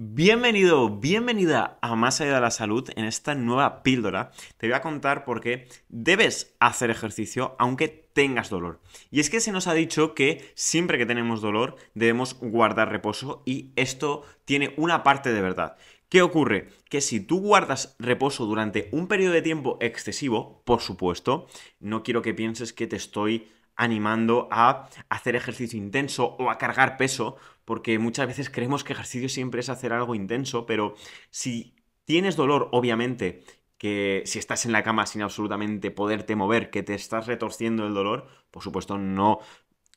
Bienvenido, bienvenida a Más Allá de la Salud en esta nueva píldora. Te voy a contar por qué debes hacer ejercicio aunque tengas dolor. Y es que se nos ha dicho que siempre que tenemos dolor debemos guardar reposo y esto tiene una parte de verdad. ¿Qué ocurre? Que si tú guardas reposo durante un periodo de tiempo excesivo, por supuesto, no quiero que pienses que te estoy animando a hacer ejercicio intenso o a cargar peso, porque muchas veces creemos que ejercicio siempre es hacer algo intenso, pero si tienes dolor, obviamente, que si estás en la cama sin absolutamente poderte mover, que te estás retorciendo el dolor, por supuesto no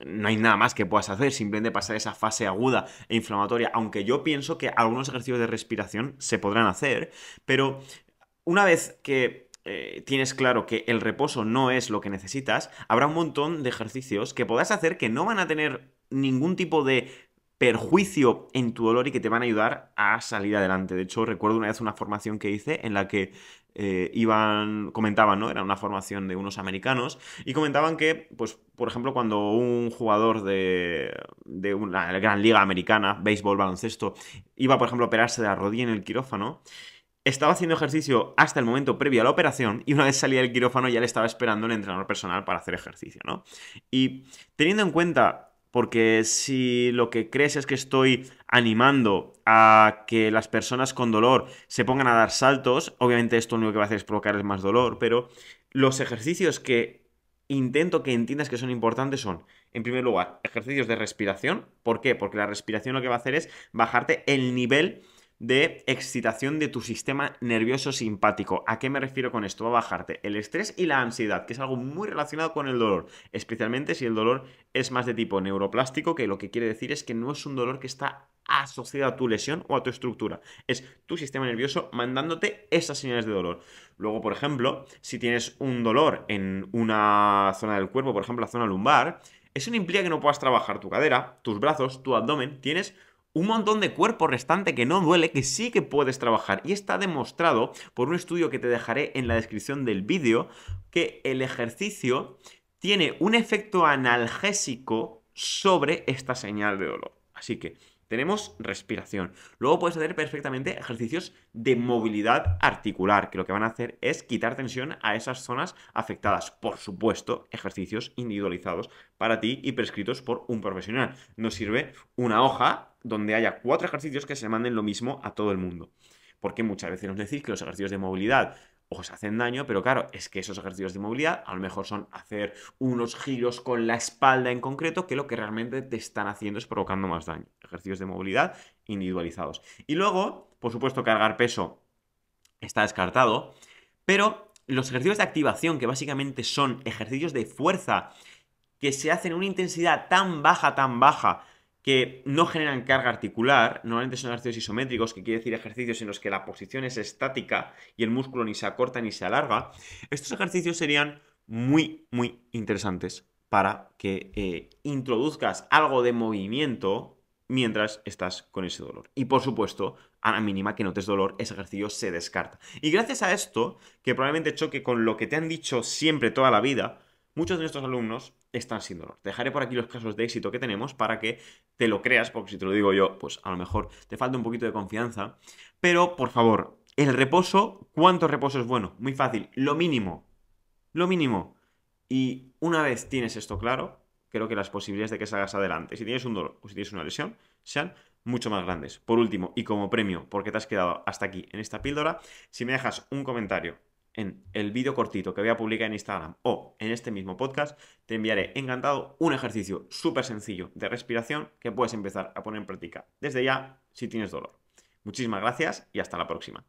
no hay nada más que puedas hacer, simplemente pasar esa fase aguda e inflamatoria, aunque yo pienso que algunos ejercicios de respiración se podrán hacer, pero una vez que eh, tienes claro que el reposo no es lo que necesitas, habrá un montón de ejercicios que podrás hacer que no van a tener ningún tipo de perjuicio en tu dolor y que te van a ayudar a salir adelante. De hecho, recuerdo una vez una formación que hice en la que eh, iban, comentaban, ¿no? Era una formación de unos americanos y comentaban que, pues, por ejemplo, cuando un jugador de, de una gran liga americana, béisbol, baloncesto, iba, por ejemplo, a operarse de la rodilla en el quirófano, estaba haciendo ejercicio hasta el momento previo a la operación y una vez salía del quirófano ya le estaba esperando el entrenador personal para hacer ejercicio, ¿no? Y teniendo en cuenta porque si lo que crees es que estoy animando a que las personas con dolor se pongan a dar saltos, obviamente esto lo único que va a hacer es provocarles más dolor, pero los ejercicios que intento que entiendas que son importantes son, en primer lugar, ejercicios de respiración. ¿Por qué? Porque la respiración lo que va a hacer es bajarte el nivel de excitación de tu sistema nervioso simpático. ¿A qué me refiero con esto? Va a bajarte el estrés y la ansiedad, que es algo muy relacionado con el dolor, especialmente si el dolor es más de tipo neuroplástico, que lo que quiere decir es que no es un dolor que está asociado a tu lesión o a tu estructura. Es tu sistema nervioso mandándote esas señales de dolor. Luego, por ejemplo, si tienes un dolor en una zona del cuerpo, por ejemplo, la zona lumbar, eso no implica que no puedas trabajar tu cadera, tus brazos, tu abdomen, tienes un montón de cuerpo restante que no duele, que sí que puedes trabajar. Y está demostrado por un estudio que te dejaré en la descripción del vídeo que el ejercicio tiene un efecto analgésico sobre esta señal de dolor. Así que tenemos respiración. Luego puedes hacer perfectamente ejercicios de movilidad articular, que lo que van a hacer es quitar tensión a esas zonas afectadas. Por supuesto, ejercicios individualizados para ti y prescritos por un profesional. Nos sirve una hoja donde haya cuatro ejercicios que se manden lo mismo a todo el mundo porque muchas veces nos decís que los ejercicios de movilidad o se hacen daño, pero claro, es que esos ejercicios de movilidad a lo mejor son hacer unos giros con la espalda en concreto que lo que realmente te están haciendo es provocando más daño. Ejercicios de movilidad individualizados. Y luego, por supuesto, cargar peso está descartado, pero los ejercicios de activación, que básicamente son ejercicios de fuerza que se hacen en una intensidad tan baja, tan baja, que no generan carga articular, normalmente son ejercicios isométricos, que quiere decir ejercicios en los que la posición es estática y el músculo ni se acorta ni se alarga, estos ejercicios serían muy, muy interesantes para que eh, introduzcas algo de movimiento mientras estás con ese dolor. Y por supuesto, a la mínima que notes dolor, ese ejercicio se descarta. Y gracias a esto, que probablemente choque con lo que te han dicho siempre toda la vida, muchos de nuestros alumnos están sin dolor. Dejaré por aquí los casos de éxito que tenemos para que te lo creas, porque si te lo digo yo, pues a lo mejor te falta un poquito de confianza. Pero, por favor, el reposo, ¿cuánto reposo es bueno? Muy fácil, lo mínimo. Lo mínimo. Y una vez tienes esto claro, creo que las posibilidades de que salgas adelante, si tienes un dolor o si tienes una lesión, sean mucho más grandes. Por último, y como premio, porque te has quedado hasta aquí en esta píldora, si me dejas un comentario en el vídeo cortito que voy a publicar en Instagram o en este mismo podcast, te enviaré encantado un ejercicio súper sencillo de respiración que puedes empezar a poner en práctica desde ya si tienes dolor. Muchísimas gracias y hasta la próxima.